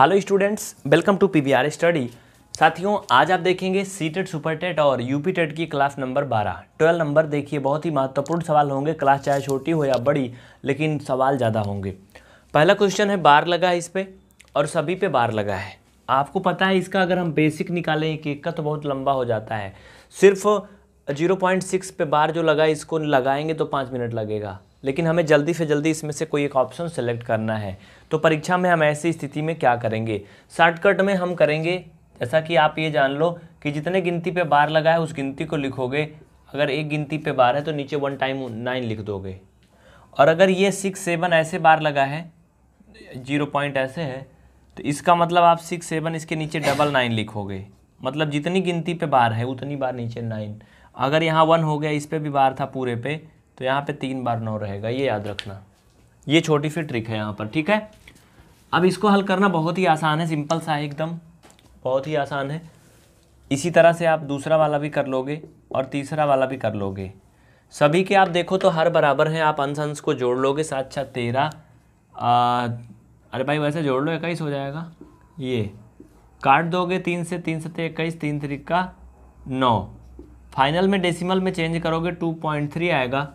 hello students welcome to P study साथियों आज आप देखेंगे सी टेट सुपर टेट और यू पी टेट की क्लास नंबर 12 12 नंबर देखिए बहुत ही महत्वपूर्ण सवाल होंगे क्लास चाहे छोटी हो या बड़ी लेकिन सवाल ज़्यादा होंगे पहला क्वेश्चन है बार लगा है इस पर और सभी पे बार लगा है आपको पता है इसका अगर हम बेसिक निकालें एक एक का तो बहुत लंबा हो जाता है सिर्फ जीरो पॉइंट सिक्स पे बार जो लगा इसको लगाएंगे तो पाँच मिनट लगेगा लेकिन हमें जल्दी से जल्दी इसमें से कोई एक ऑप्शन सेलेक्ट करना है तो परीक्षा में हम ऐसी स्थिति में क्या करेंगे शॉर्टकट में हम करेंगे जैसा कि आप ये जान लो कि जितने गिनती पे बार लगा है उस गिनती को लिखोगे अगर एक गिनती पे बार है तो नीचे वन टाइम नाइन लिख दोगे और अगर ये सिक्स सेवन ऐसे बार लगा है जीरो पॉइंट ऐसे है तो इसका मतलब आप सिक्स सेवन इसके नीचे डबल नाइन लिखोगे मतलब जितनी गिनती पे बार है उतनी बार नीचे नाइन अगर यहाँ वन हो गया इस पर भी बार था पूरे पे तो यहाँ पे तीन बार नौ रहेगा ये याद रखना ये छोटी सी ट्रिक है यहाँ पर ठीक है अब इसको हल करना बहुत ही आसान है सिंपल सा है एकदम बहुत ही आसान है इसी तरह से आप दूसरा वाला भी कर लोगे और तीसरा वाला भी कर लोगे सभी के आप देखो तो हर बराबर हैं आप अंश अंश को जोड़ लोगे सात छः तेरह अरे भाई वैसे जोड़ लो इक्कीस हो जाएगा ये काट दोगे तीन से तीन सत्तर तो इक्कीस तीन तरीका नौ फाइनल में डेसिमल में चेंज करोगे टू पॉइंट थ्री आएगा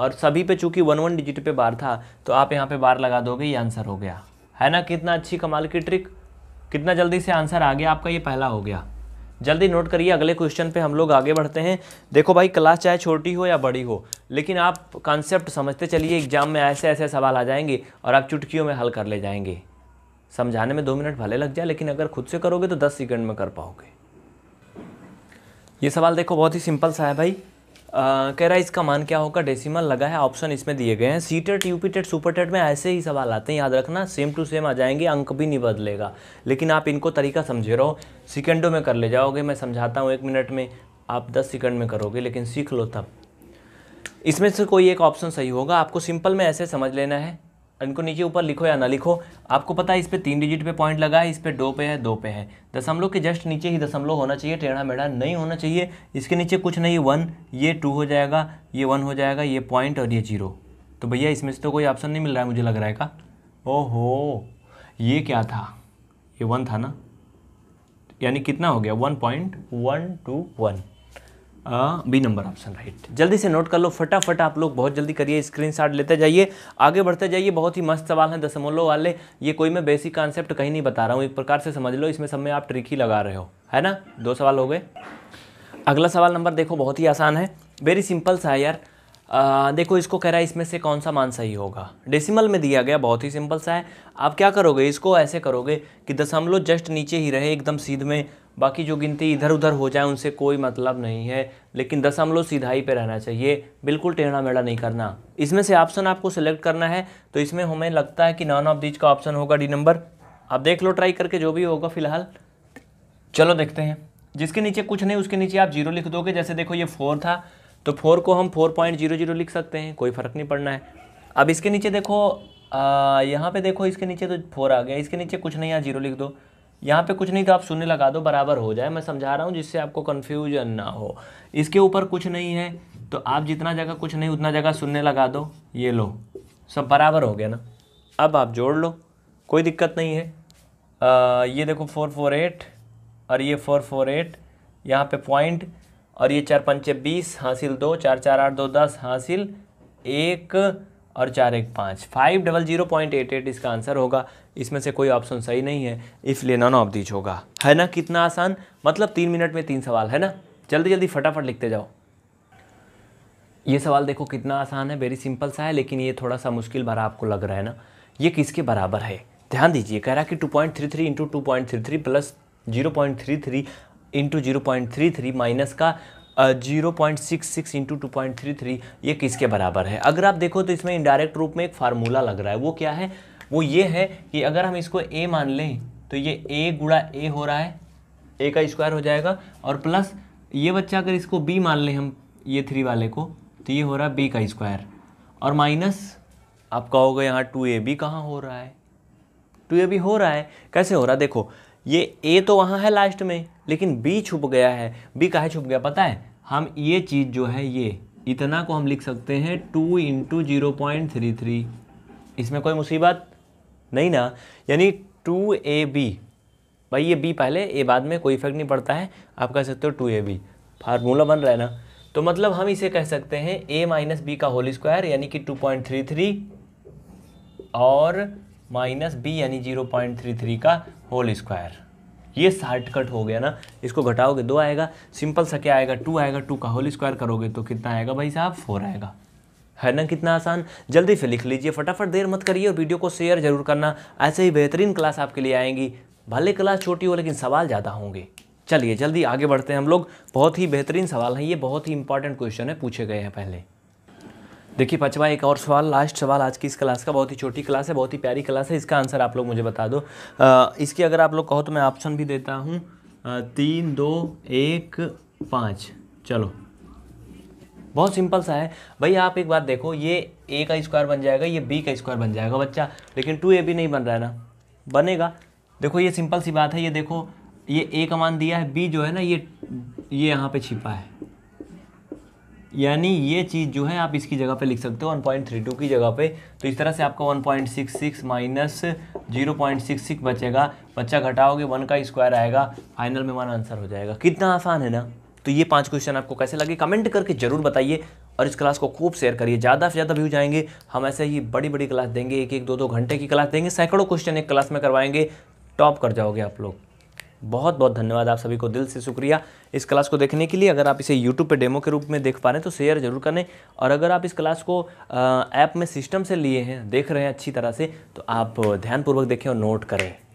और सभी पे चूंकि वन वन डिजिट पे बार था तो आप यहाँ पे बार लगा दोगे ये आंसर हो गया है ना कितना अच्छी कमाल की ट्रिक कितना जल्दी से आंसर आ गया आपका ये पहला हो गया जल्दी नोट करिए अगले क्वेश्चन पे हम लोग आगे बढ़ते हैं देखो भाई क्लास चाहे छोटी हो या बड़ी हो लेकिन आप कॉन्सेप्ट समझते चलिए एग्जाम में ऐसे ऐसे सवाल आ जाएंगे और आप चुटकियों में हल कर ले जाएंगे समझाने में दो मिनट भले लग जाए लेकिन अगर खुद से करोगे तो दस सेकेंड में कर पाओगे ये सवाल देखो बहुत ही सिंपल सा है भाई कह रहा है इसका मान क्या होगा डेसिमल लगा है ऑप्शन इसमें दिए गए हैं C TET UP TET super TET में ऐसे ही सवाल आते हैं याद रखना सेम टू सेम आ जाएंगे अंक भी नहीं बदलेगा लेकिन आप इनको तरीका समझे रहो सेकेंडों में कर ले जाओगे मैं समझाता हूँ एक मिनट में आप दस सेकेंड में करोगे लेकिन सीख लो तब इसमें से कोई एक ऑप्शन सही होगा आपको सिंपल में ऐसे समझ लेना है इनको नीचे ऊपर लिखो या ना लिखो आपको पता है इस पर तीन डिजिट पे पॉइंट लगा है इस पर दो पे है दो पे है दशमलव के जस्ट नीचे ही दशमलव होना चाहिए टेढ़ा मेढ़ा नहीं होना चाहिए इसके नीचे कुछ नहीं वन ये टू हो जाएगा ये वन हो जाएगा ये पॉइंट और ये जीरो तो भैया इसमें से तो कोई ऑप्शन नहीं मिल रहा है मुझे लग रहा है का ओहो ये क्या था ये वन था ना यानी कितना हो गया one point one two one B number option right जल्दी से नोट कर लो फटाफट आप लोग बहुत जल्दी करिए स्क्रीन शॉट लेते जाइए आगे बढ़ते जाइए बहुत ही मस्त सवाल है दशमलव वाले ये कोई मैं बेसिक कॉन्सेप्ट कहीं नहीं बता रहा हूँ एक प्रकार से समझ लो इसमें सब में आप ट्रिक ही लगा रहे हो है ना दो सवाल हो गए अगला सवाल नंबर देखो बहुत ही आसान है वेरी सिंपल सा है यार आ, देखो इसको कह रहा है इसमें से कौन सा मान सही होगा डेसिमल में दिया गया बहुत ही सिंपल सा है आप क्या करोगे इसको ऐसे करोगे कि दशमलव जस्ट नीचे ही रहे एकदम सीध में बाकी जो गिनती इधर उधर हो जाए उनसे कोई मतलब नहीं है लेकिन दशमलव सीधाई पे रहना चाहिए बिल्कुल टेढ़ा मेढ़ा नहीं करना इसमें से ऑप्शन आपको सिलेक्ट करना है तो इसमें हमें लगता है कि नॉन ऑफ दीज का ऑप्शन होगा डी नंबर आप देख लो ट्राई करके जो भी होगा फिलहाल चलो देखते हैं जिसके नीचे कुछ नहीं उसके नीचे आप जीरो लिख दोगे जैसे देखो ये फोर था तो फोर को हम फोर पॉइंट जीरो जीरो लिख सकते हैं कोई फ़र्क नहीं पड़ना है अब इसके नीचे देखो यहाँ पे देखो इसके नीचे तो फोर आ गया इसके नीचे कुछ नहीं यहाँ जीरो लिख दो यहाँ पे कुछ नहीं तो आप शून्य लगा दो बराबर हो जाए मैं समझा रहा हूँ जिससे आपको कन्फ्यूजन ना हो इसके ऊपर कुछ नहीं है तो आप जितना जगह कुछ नहीं उतना जगह शून्य लगा दो ये लो सब बराबर हो गया ना अब आप जोड़ लो कोई दिक्कत नहीं है आ, ये देखो फोर फोर एट और ये फोर फोर एट यहाँ पे पॉइंट और ये चार पंचे बीस हासिल दो चार चार आठ दो दस हासिल एक और चार एक पाँच five double zero point eight eight इसका आंसर होगा इसमें से कोई ऑप्शन सही नहीं है इसलिए नॉन ऑफ दीज होगा है ना कितना आसान मतलब तीन मिनट में तीन सवाल है ना जल्दी जल्दी फटाफट लिखते जाओ ये सवाल देखो कितना आसान है वेरी सिंपल सा है लेकिन ये थोड़ा सा मुश्किल भरा आपको लग रहा है ना ये किसके बराबर है ध्यान दीजिए कह रहा है कि two point three three into two point three three plus zero point three three into zero point three three minus का zero point six six into two point three three ये किसके बराबर है अगर आप देखो तो इसमें इनडायरेक्ट रूप में एक फार्मूला लग रहा है वो क्या है वो ये है कि अगर हम इसको ए मान लें तो ये ए गुड़ा ए हो रहा है ए का स्क्वायर हो जाएगा और प्लस ये बच्चा अगर इसको बी मान लें हम ये थ्री वाले को तो ये हो रहा है बी का स्क्वायर और माइनस आपका होगा यहाँ टू ए बी कहाँ हो रहा है टू ए बी हो रहा है कैसे हो रहा है देखो ये ए तो वहाँ है लास्ट में लेकिन बी छुप गया है बी कहा छुप गया पता है हम ये चीज़ जो है ये इतना को हम लिख सकते हैं two into zero point three three इसमें कोई मुसीबत नहीं ना यानी टू ए बी भाई ये बी पहले ए बाद में कोई इफेक्ट नहीं पड़ता है आप कह सकते हो टू ए बी फार्मूला बन रहा है ना तो मतलब हम इसे कह सकते हैं ए माइनस बी का होल स्क्वायर यानी कि टू पॉइंट थ्री थ्री और माइनस बी यानी जीरो पॉइंट थ्री थ्री का होल स्क्वायर ये कट हो गया ना इसको घटाओगे दो आएगा सिंपल सा क्या आएगा टू आएगा टू का होल स्क्वायर करोगे तो कितना आएगा भाई साहब फोर आएगा है ना कितना आसान जल्दी से लिख लीजिए फटाफट देर मत करिए और वीडियो को शेयर जरूर करना ऐसे ही बेहतरीन क्लास आपके लिए आएंगी भले क्लास छोटी हो लेकिन सवाल ज़्यादा होंगे चलिए जल्दी आगे बढ़ते हैं हम लोग बहुत ही बेहतरीन सवाल हैं ये बहुत ही इंपॉर्टेंट क्वेश्चन है पूछे गए हैं पहले देखिए पचवा एक और सवाल लास्ट सवाल आज की इस क्लास का बहुत ही छोटी क्लास है बहुत ही प्यारी क्लास है इसका आंसर आप लोग मुझे बता दो आ, इसकी अगर आप लोग कहो तो मैं ऑप्शन भी देता हूँ तीन दो एक पाँच चलो बहुत सिंपल सा है भाई आप एक बात देखो ये ए का स्क्वायर बन जाएगा ये बी का स्क्वायर बन जाएगा बच्चा लेकिन टू ए बी नहीं बन रहा है ना बनेगा देखो ये सिंपल सी बात है ये देखो ये ए का मान दिया है बी जो है ना ये ये यहाँ पे छिपा है यानी ये चीज़ जो है आप इसकी जगह पे लिख सकते हो 1.32 की जगह पे तो इस तरह से आपका 1.66 माइनस जीरो बचेगा बच्चा घटाओगे वन का स्क्वायर आएगा फाइनल में वन आंसर हो जाएगा कितना आसान है ना तो ये पांच क्वेश्चन आपको कैसे लगे कमेंट करके ज़रूर बताइए और इस क्लास को खूब शेयर करिए ज़्यादा से ज़्यादा व्यू जाएंगे हम ऐसे ही बड़ी बड़ी क्लास देंगे एक एक दो दो घंटे की क्लास देंगे सैकड़ों क्वेश्चन एक क्लास में करवाएंगे टॉप कर जाओगे आप लोग बहुत बहुत धन्यवाद आप सभी को दिल से शुक्रिया इस क्लास को देखने के लिए अगर आप इसे यूट्यूब पे डेमो के रूप में देख पा रहे हैं तो शेयर जरूर करें और अगर आप इस क्लास को ऐप में सिस्टम से लिए हैं देख रहे हैं अच्छी तरह से तो आप ध्यानपूर्वक देखें और नोट करें